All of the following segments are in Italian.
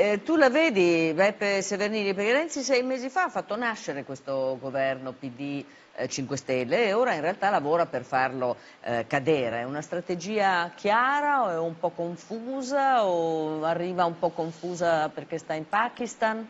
eh, tu la vedi, Beppe Severnini, perché Renzi sei mesi fa ha fatto nascere questo governo PD 5 eh, Stelle e ora in realtà lavora per farlo eh, cadere. È una strategia chiara o è un po' confusa o arriva un po' confusa perché sta in Pakistan?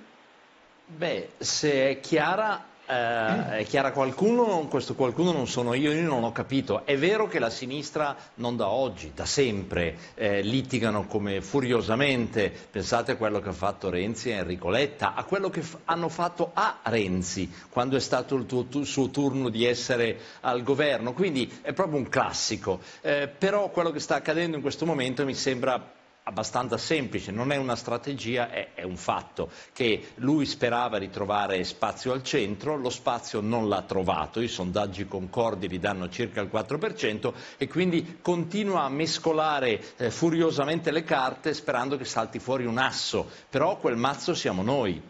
Beh, se è chiara eh, è chiara a qualcuno, questo qualcuno non sono io, io non ho capito. È vero che la sinistra non da oggi, da sempre, eh, litigano come furiosamente, pensate a quello che ha fatto Renzi e Enrico Letta, a quello che f- hanno fatto a Renzi quando è stato il tuo, tu, suo turno di essere al governo, quindi è proprio un classico. Eh, però quello che sta accadendo in questo momento mi sembra abbastanza semplice, non è una strategia, è, è, un fatto che lui sperava di trovare spazio al centro, lo spazio non l'ha trovato, i sondaggi concordi gli danno circa il 4% e quindi continua a mescolare eh, furiosamente le carte sperando che salti fuori un asso, però quel mazzo siamo noi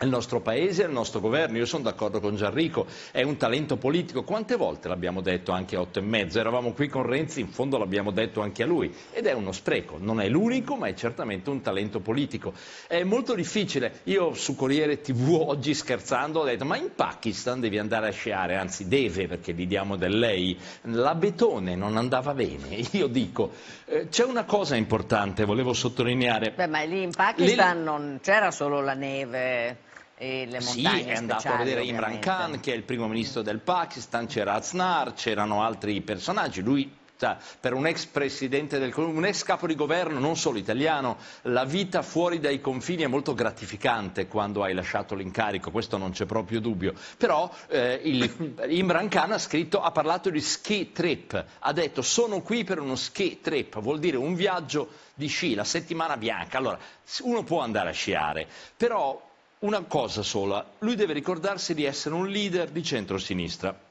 il nostro paese, il nostro governo. Io sono d'accordo con Gianrico, è un talento politico. Quante volte l'abbiamo detto anche a otto e mezzo? Eravamo qui con Renzi, in fondo l'abbiamo detto anche a lui. Ed è uno spreco, non è l'unico, ma è certamente un talento politico. È molto difficile. Io su Corriere TV oggi scherzando ho detto ma in Pakistan devi andare a sciare, anzi deve perché gli diamo del lei. La Betone non andava bene. Io dico, eh, c'è una cosa importante, volevo sottolineare. Beh, ma lì in Pakistan le... non c'era solo la neve e le montagne Sì, è andato a vedere Imran Khan, che è il primo ministro del Pakistan, c'era Aznar, c'erano altri personaggi, lui cioè, per un ex presidente del un ex capo di governo, non solo italiano, la vita fuori dai confini è molto gratificante quando hai lasciato l'incarico, questo non c'è proprio dubbio. Però eh, il, Imran Khan ha, scritto, ha parlato di ski trip, ha detto sono qui per uno ski trip, vuol dire un viaggio di sci, la settimana bianca. Allora, uno può andare a sciare, però una cosa sola, lui deve ricordarsi di essere un leader di centrosinistra.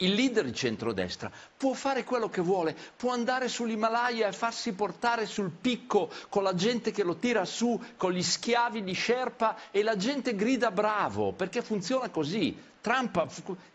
Il leader di centrodestra può fare quello che vuole, può andare sull'Himalaya e farsi portare sul picco con la gente che lo tira su, con gli schiavi di Sherpa e la gente grida bravo, perché funziona così. Trump,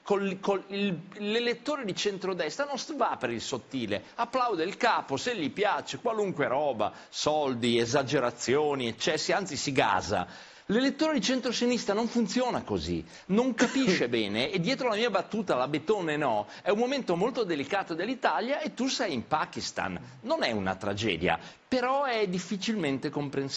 col, col, il, l'elettore di centrodestra non va per il sottile, applaude il capo se gli piace, qualunque roba, soldi, esagerazioni, eccessi, anzi si gasa. L'elettore di centrosinistra non funziona così, non capisce bene e dietro la mia battuta, la betone no, è un momento molto delicato dell'Italia e tu sei in Pakistan. Non è una tragedia, però è difficilmente comprensibile.